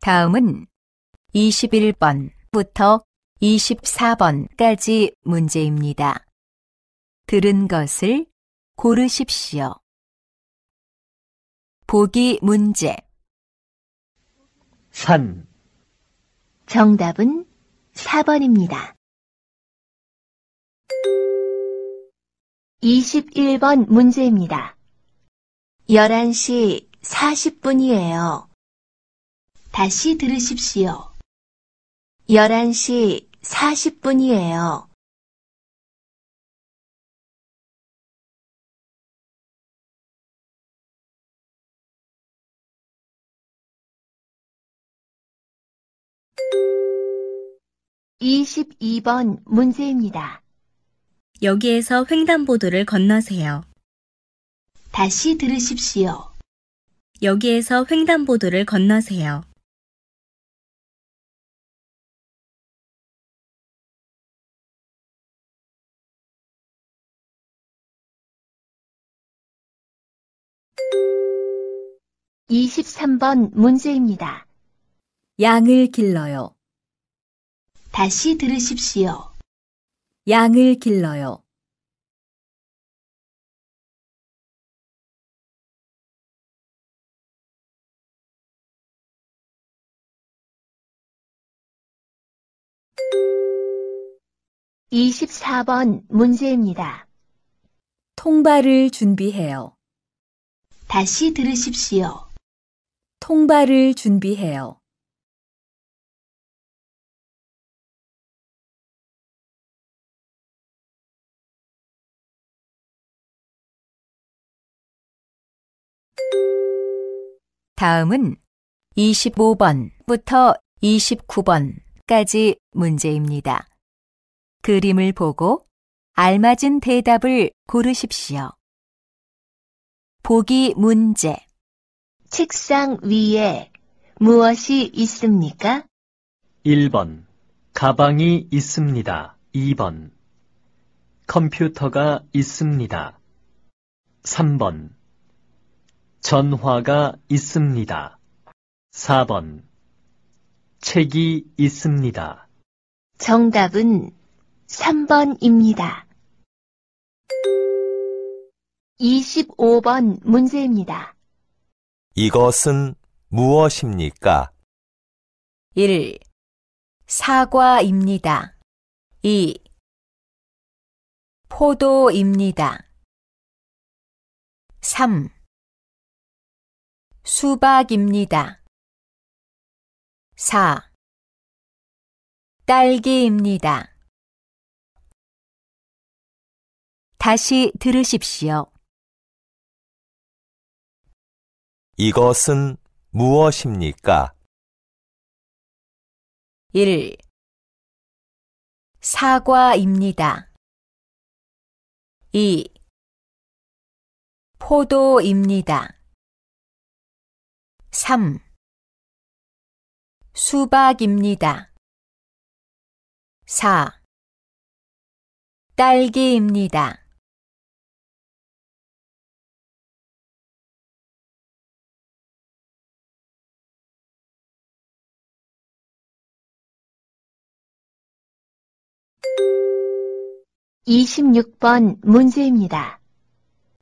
다음은 21번부터 24번까지 문제입니다. 들은 것을 고르십시오. 보기 문제 3 정답은 4번입니다. 21번 문제입니다. 11시 40분이에요. 다시 들으십시오. 11시 40분이에요. 이십번 문제입니다. 여기에서 횡단보도를 건너세요. 다시 들으십시오. 여기에서 횡단보도를 건너세요. 23번 문제입니다. 양을 길러요. 다시 들으십시오. 양을 길러요. 이십번 문제입니다. 통발을 준비해요. 다시 들으십시오. 통발을 준비해요. 다음은 25번부터 29번까지 문제입니다. 그림을 보고 알맞은 대답을 고르십시오. 보기 문제 책상 위에 무엇이 있습니까? 1번. 가방이 있습니다. 2번. 컴퓨터가 있습니다. 3번. 전화가 있습니다. 4번. 책이 있습니다. 정답은 3번입니다. 25번 문제입니다. 이것은 무엇입니까? 1. 사과입니다. 2. 포도입니다. 3. 수박입니다. 4. 딸기입니다. 다시 들으십시오. 이것은 무엇입니까? 1. 사과입니다. 2. 포도입니다. 3. 수박입니다. 4. 딸기입니다. 26번 문제입니다.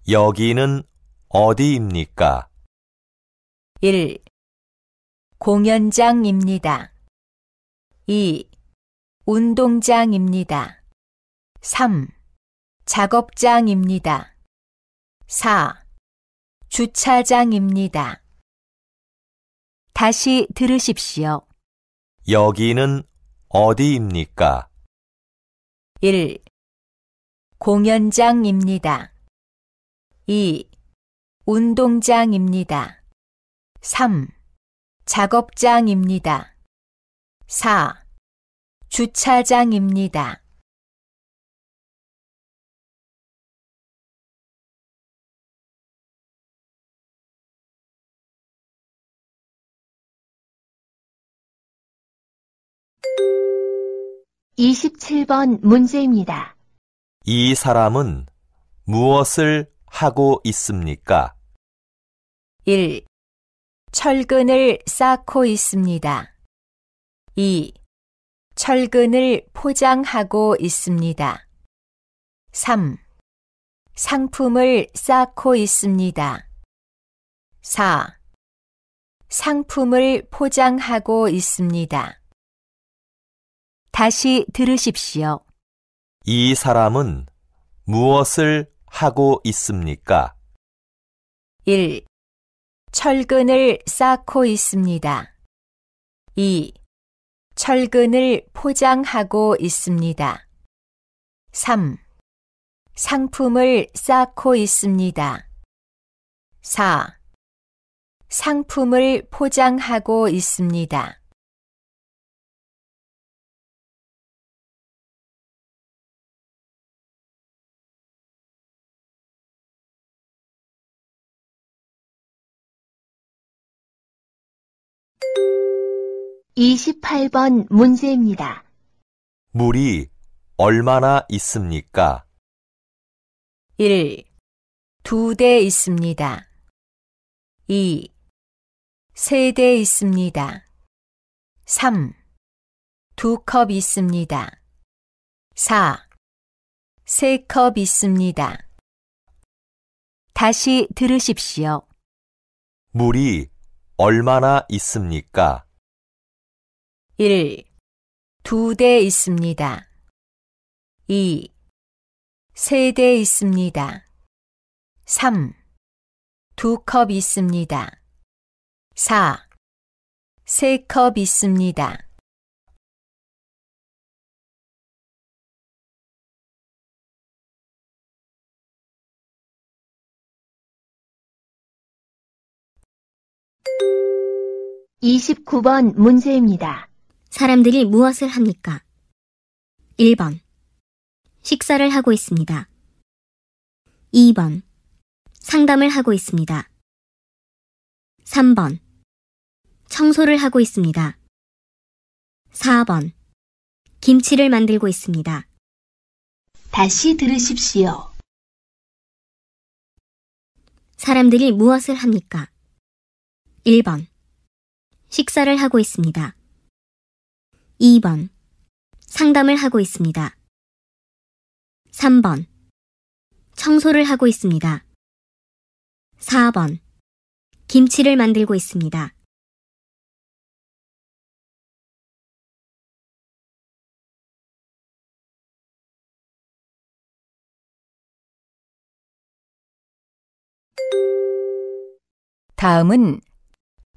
여기는 어디입니까? 1. 공연장입니다. 2. 운동장입니다. 3. 작업장입니다. 4. 주차장입니다. 다시 들으십시오. 여기는 어디입니까? 1. 공연장입니다. 2. 운동장입니다. 3. 작업장입니다. 4. 주차장입니다. 27번 문제입니다. 이 사람은 무엇을 하고 있습니까? 1. 철근을 쌓고 있습니다. 2. 철근을 포장하고 있습니다. 3. 상품을 쌓고 있습니다. 4. 상품을 포장하고 있습니다. 다시 들으십시오. 이 사람은 무엇을 하고 있습니까? 1. 철근을 쌓고 있습니다. 2. 철근을 포장하고 있습니다. 3. 상품을 쌓고 있습니다. 4. 상품을 포장하고 있습니다. 28번 문제입니다. 물이 얼마나 있습니까? 1. 두대 있습니다. 2. 세대 있습니다. 3. 두컵 있습니다. 4. 세컵 있습니다. 다시 들으십시오. 물이 얼마나 있습니까? 1. 두 대 있습니다. 2. 세 대 있습니다. 3. 두 컵 있습니다. 4. 세 컵 있습니다. 29번 문제입니다. 사람들이 무엇을 합니까? 1번. 식사를 하고 있습니다. 2번. 상담을 하고 있습니다. 3번. 청소를 하고 있습니다. 4번. 김치를 만들고 있습니다. 다시 들으십시오. 사람들이 무엇을 합니까? 1번. 식사를 하고 있습니다. 2번. 상담을 하고 있습니다. 3번. 청소를 하고 있습니다. 4번. 김치를 만들고 있습니다. '다음은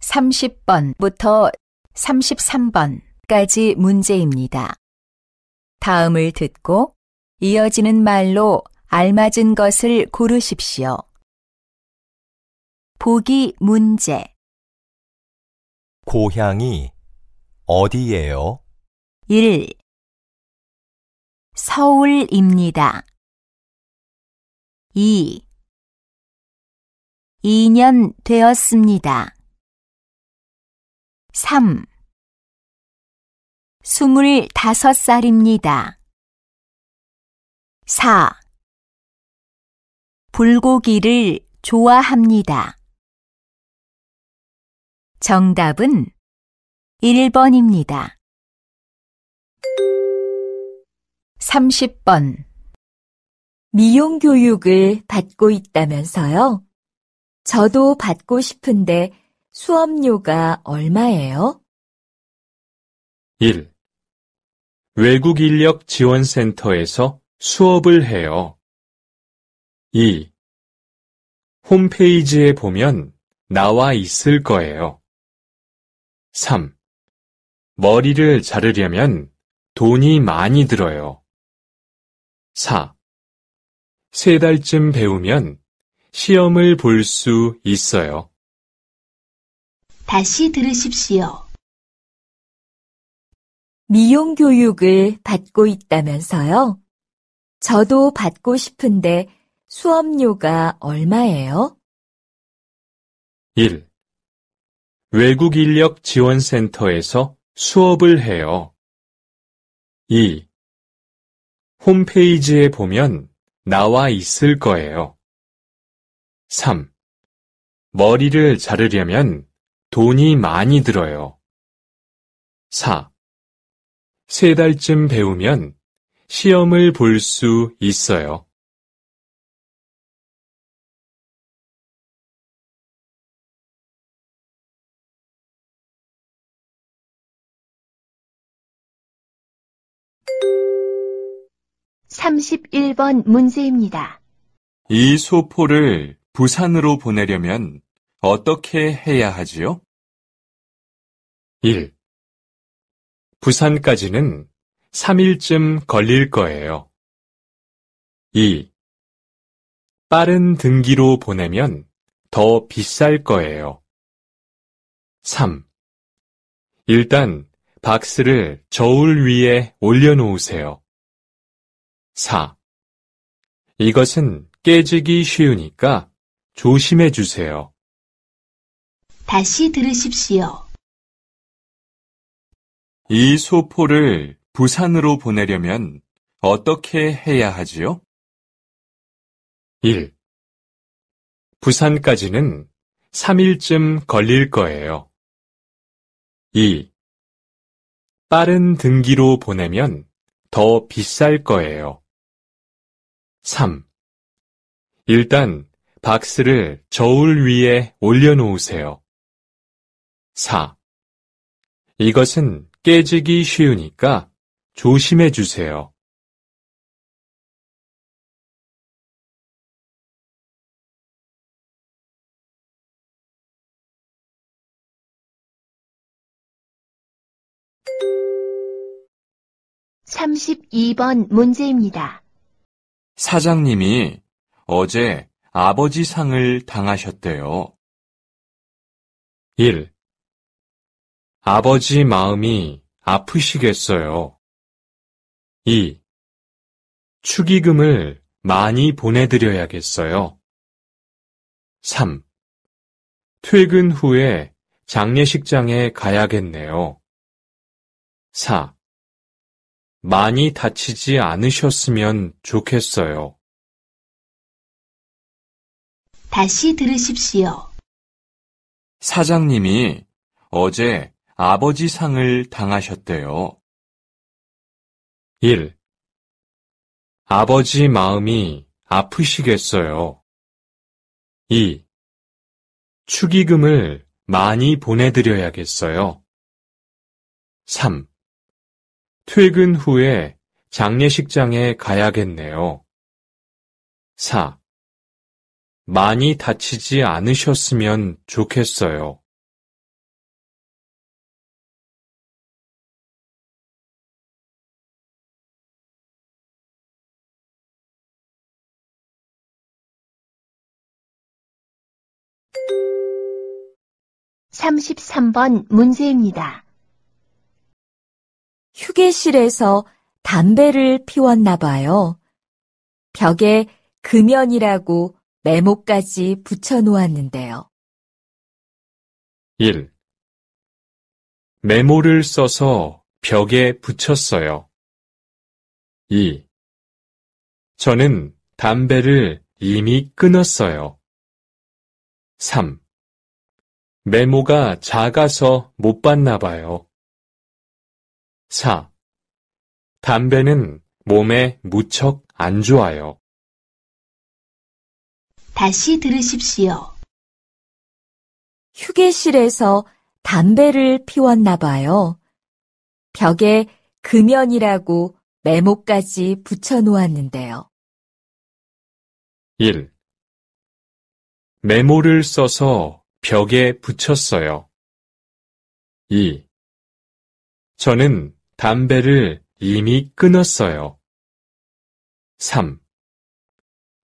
30번부터 33번까지 문제입니다. 다음을 듣고 이어지는 말로 알맞은 것을 고르십시오. 보기 문제 고향이 어디예요? 1. 서울입니다. 2. 2년 되었습니다. 3. 스물다섯 살입니다. 4. 불고기를 좋아합니다. 정답은 1번입니다. 30번. 미용 교육을 받고 있다면서요? 저도 받고 싶은데 수업료가 얼마예요? 1. 외국 인력 지원센터에서 수업을 해요. 2. 홈페이지에 보면 나와 있을 거예요. 3. 머리를 자르려면 돈이 많이 들어요. 4. 세 달쯤 배우면 시험을 볼 수 있어요. 다시 들으십시오. 미용 교육을 받고 있다면서요? 저도 받고 싶은데 수업료가 얼마예요? 1. 외국 인력 지원센터에서 수업을 해요. 2. 홈페이지에 보면 나와 있을 거예요. 3. 머리를 자르려면 돈이 많이 들어요. 4. 세 달쯤 배우면 시험을 볼 수 있어요. (31번) 문제입니다. 이 소포를 부산으로 보내려면 어떻게 해야 하지요? 1. 부산까지는 3일쯤 걸릴 거예요. 2. 빠른 등기로 보내면 더 비쌀 거예요. 3. 일단 박스를 저울 위에 올려놓으세요. 4. 이것은 깨지기 쉬우니까 조심해 주세요. 다시 들으십시오. 이 소포를 부산으로 보내려면 어떻게 해야 하지요? 1. 부산까지는 3일쯤 걸릴 거예요. 2. 빠른 등기로 보내면 더 비쌀 거예요. 3. 일단 박스를 저울 위에 올려놓으세요. 4. 이것은 깨지기 쉬우니까 조심해 주세요. 32번 문제입니다. 사장님이 어제 아버지 상을 당하셨대요. 1. 아버지 마음이 아프시겠어요. 2. 축의금을 많이 보내드려야겠어요. 3. 퇴근 후에 장례식장에 가야겠네요. 4. 많이 다치지 않으셨으면 좋겠어요. 다시 들으십시오. 사장님이 어제 아버지 상을 당하셨대요. 1. 아버지 마음이 아프시겠어요. 2. 축의금을 많이 보내드려야겠어요. 3. 퇴근 후에 장례식장에 가야겠네요. 4. 많이 다치지 않으셨으면 좋겠어요. 33번 문제입니다. 휴게실에서 담배를 피웠나 봐요. 벽에 금연이라고 메모까지 붙여놓았는데요. 1. 메모를 써서 벽에 붙였어요. 2. 저는 담배를 이미 끊었어요. 3. 메모가 작아서 못 봤나 봐요. 4. 담배는 몸에 무척 안 좋아요. 다시 들으십시오. 휴게실에서 담배를 피웠나 봐요. 벽에 금연이라고 메모까지 붙여놓았는데요. 1. 메모를 써서 벽에 붙였어요. 2. 저는 담배를 이미 끊었어요. 3.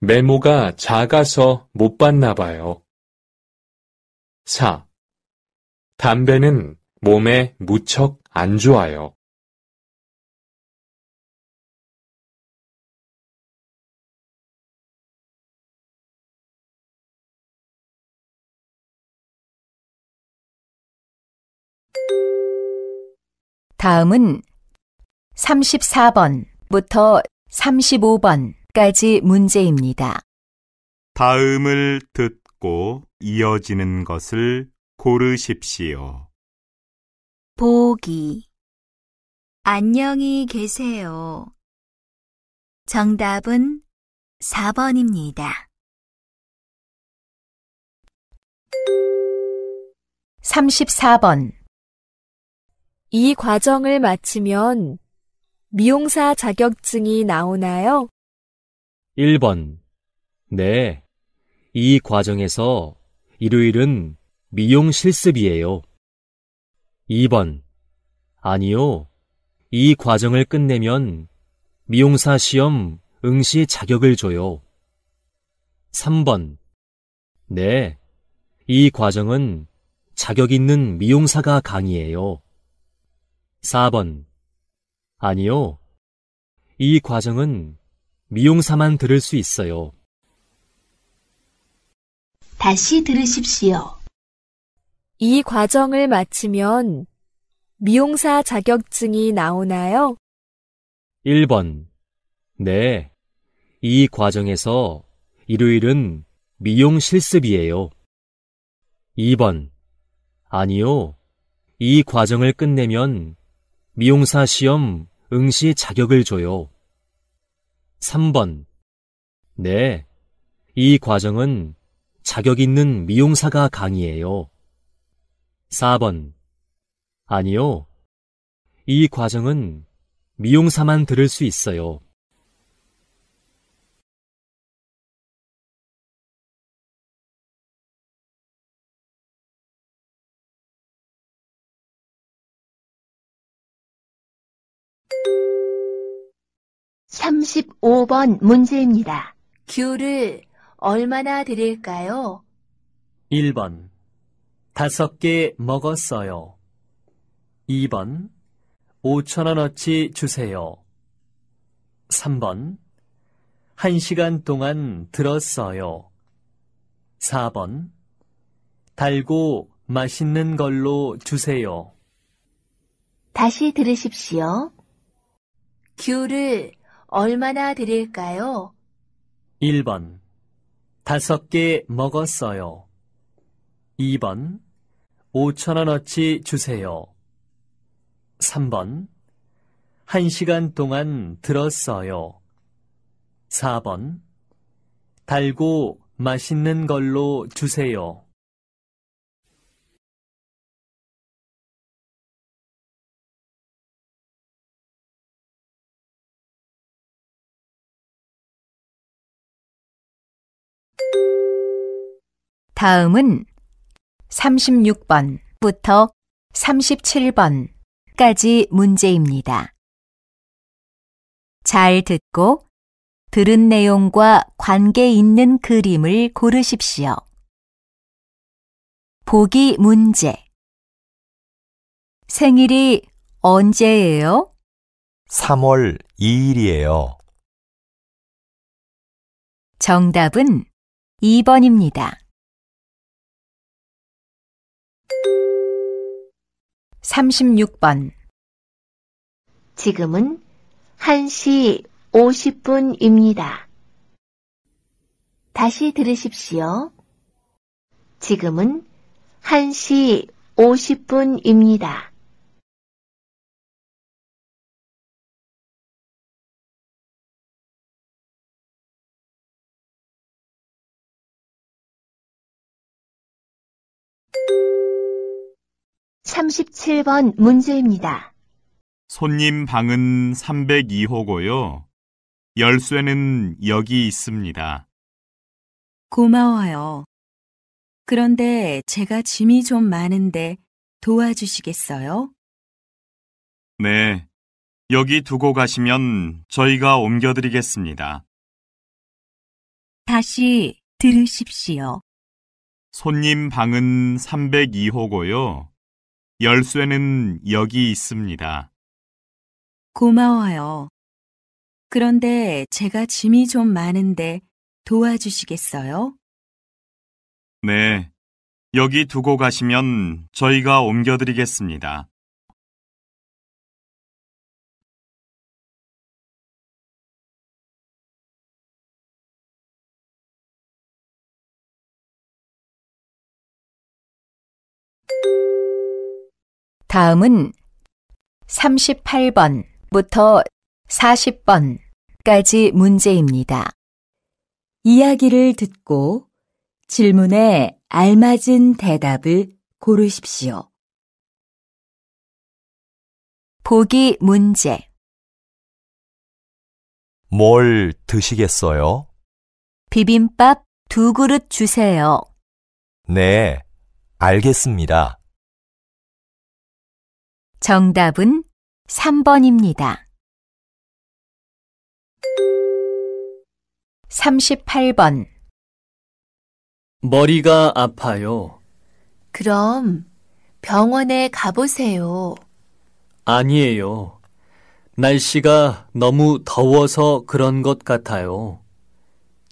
메모가 작아서 못 봤나 봐요. 4. 담배는 몸에 무척 안 좋아요. 다음은 34번부터 35번까지 문제입니다. 다음을 듣고 이어지는 것을 고르십시오. 보기 안녕히 계세요. 정답은 4번입니다. 34번 이 과정을 마치면 미용사 자격증이 나오나요? 1번. 네. 이 과정에서 일요일은 미용 실습이에요. 2번. 아니요. 이 과정을 끝내면 미용사 시험 응시 자격을 줘요. 3번. 네. 이 과정은 자격 있는 미용사가 강의해요. 4번. 아니요. 이 과정은 미용사만 들을 수 있어요. 다시 들으십시오. 이 과정을 마치면 미용사 자격증이 나오나요? 1번. 네. 이 과정에서 일요일은 미용 실습이에요. 2번. 아니요. 이 과정을 끝내면 미용사 시험 응시 자격을 줘요. 3번. 네. 이 과정은 자격 있는 미용사가 강의해요. 4번. 아니요. 이 과정은 미용사만 들을 수 있어요. 5번 문제입니다. 귤을 얼마나 드릴까요? 1번 다섯 개 먹었어요. 2번 5천원어치 주세요. 3번 1시간 동안 들었어요. 4번 달고 맛있는 걸로 주세요. 다시 들으십시오. 귤을 얼마나 드릴까요? 1번 다섯 개 먹었어요. 2번 5천원어치 주세요. 3번 1시간 동안 들었어요. 4번 달고 맛있는 걸로 주세요. 다음은 36번부터 37번까지 문제입니다. 잘 듣고 들은 내용과 관계 있는 그림을 고르십시오. 보기 문제. 생일이 언제예요? 3월 2일이에요. 정답은 2번입니다. 36번 지금은 1시 50분입니다. 다시 들으십시오. 지금은 1시 50분입니다. 37번 문제입니다. 손님 방은 302호고요. 열쇠는 여기 있습니다. 고마워요. 그런데 제가 짐이 좀 많은데 도와주시겠어요? 네. 여기 두고 가시면 저희가 옮겨드리겠습니다. 다시 들으십시오. 손님 방은 302호고요. 열쇠는 여기 있습니다. 고마워요. 그런데 제가 짐이 좀 많은데 도와주시겠어요? 네. 여기 두고 가시면 저희가 옮겨드리겠습니다. 다음은 38번부터 40번까지 문제입니다. 이야기를 듣고 질문에 알맞은 대답을 고르십시오. 보기 문제 뭘 드시겠어요? 비빔밥 두 그릇 주세요. 네, 알겠습니다. 정답은 3번입니다. 38번 머리가 아파요. 그럼 병원에 가보세요. 아니에요. 날씨가 너무 더워서 그런 것 같아요.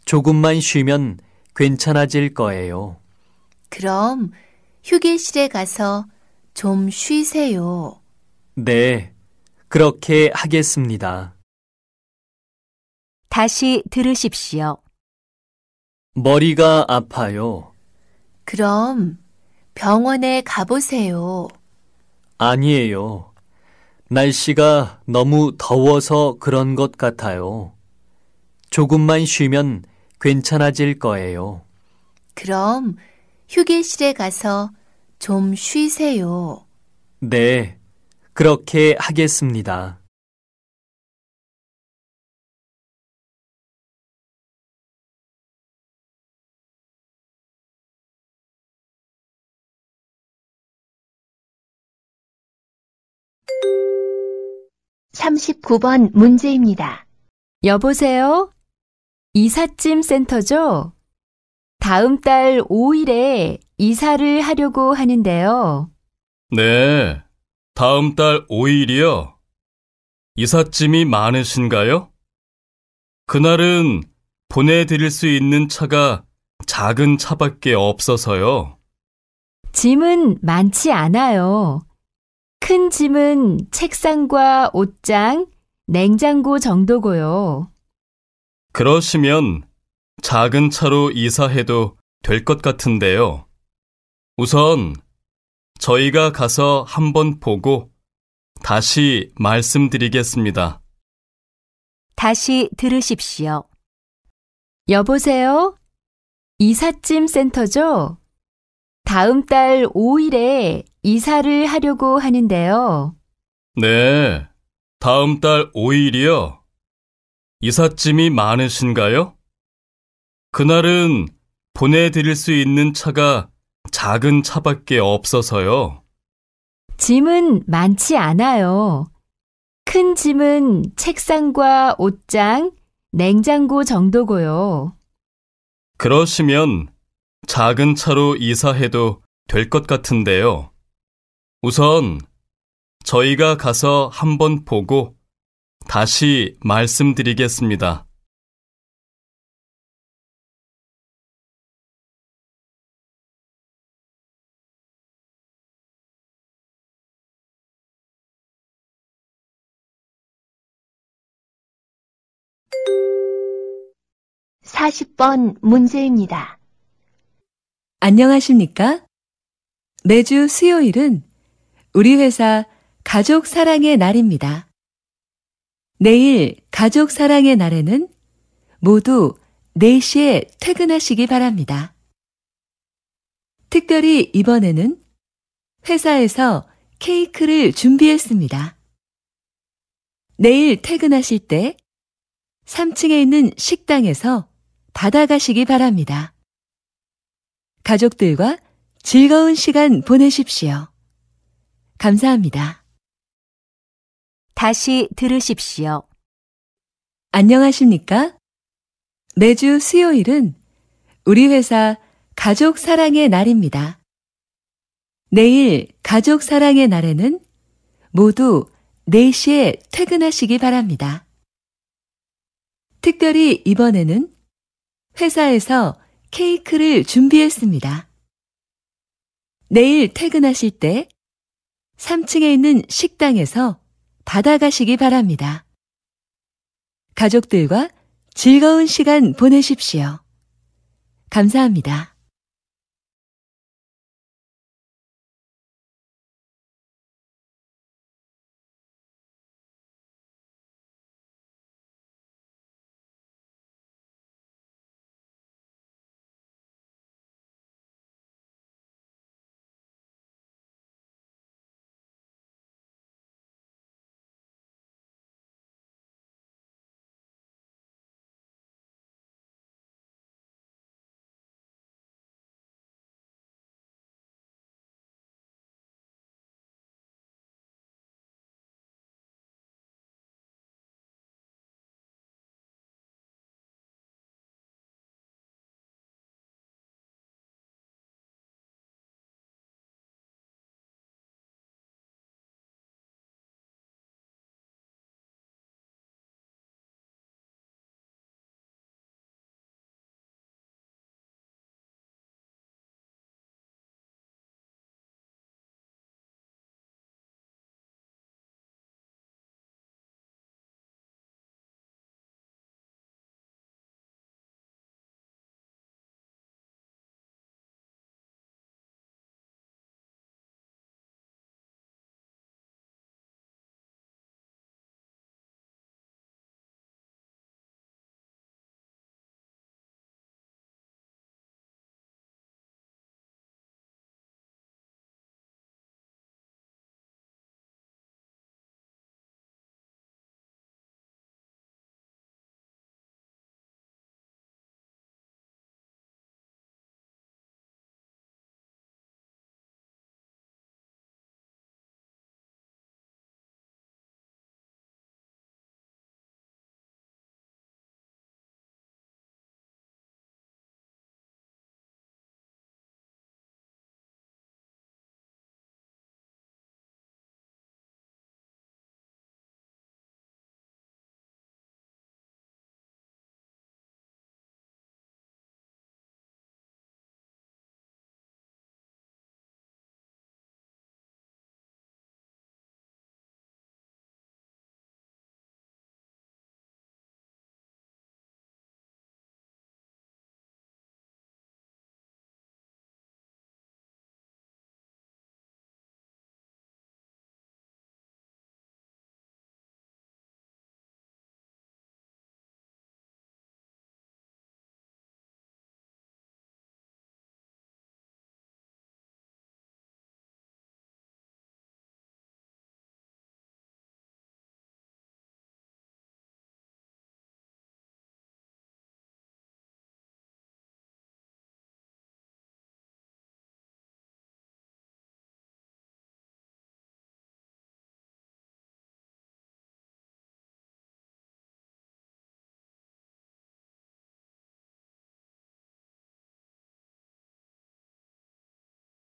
조금만 쉬면 괜찮아질 거예요. 그럼 휴게실에 가서 좀 쉬세요. 네, 그렇게 하겠습니다. 다시 들으십시오. 머리가 아파요. 그럼 병원에 가보세요. 아니에요. 날씨가 너무 더워서 그런 것 같아요. 조금만 쉬면 괜찮아질 거예요. 그럼 휴게실에 가서 좀 쉬세요. 네. 그렇게 하겠습니다. 삼십번 문제입니다. 여보세요? 이삿짐 센터죠? 다음 달 5일에 이사를 하려고 하는데요. 네. 다음 달 5일이요. 이삿짐이 많으신가요? 그날은 보내드릴 수 있는 차가 작은 차밖에 없어서요. 짐은 많지 않아요. 큰 짐은 책상과 옷장, 냉장고 정도고요. 그러시면 작은 차로 이사해도 될 것 같은데요. 우선 저희가 가서 한번 보고 다시 말씀드리겠습니다. 다시 들으십시오. 여보세요? 이삿짐 센터죠? 다음 달 5일에 이사를 하려고 하는데요. 네. 다음 달 5일이요. 이삿짐이 많으신가요? 그날은 보내드릴 수 있는 차가 작은 차밖에 없어서요. 짐은 많지 않아요. 큰 짐은 책상과 옷장, 냉장고 정도고요. 그러시면 작은 차로 이사해도 될 것 같은데요. 우선 저희가 가서 한번 보고 다시 말씀드리겠습니다. 40번 문제입니다. 안녕하십니까? 매주 수요일은 우리 회사 가족 사랑의 날입니다. 내일 가족 사랑의 날에는 모두 4시에 퇴근하시기 바랍니다. 특별히 이번에는 회사에서 케이크를 준비했습니다. 내일 퇴근하실 때 3층에 있는 식당에서 받아가시기 바랍니다. 가족들과 즐거운 시간 보내십시오. 감사합니다. 다시 들으십시오. 안녕하십니까? 매주 수요일은 우리 회사 가족 사랑의 날입니다. 내일 가족 사랑의 날에는 모두 4시에 퇴근하시기 바랍니다. 특별히 이번에는 회사에서 케이크를 준비했습니다. 내일 퇴근하실 때 3층에 있는 식당에서 받아가시기 바랍니다. 가족들과 즐거운 시간 보내십시오. 감사합니다.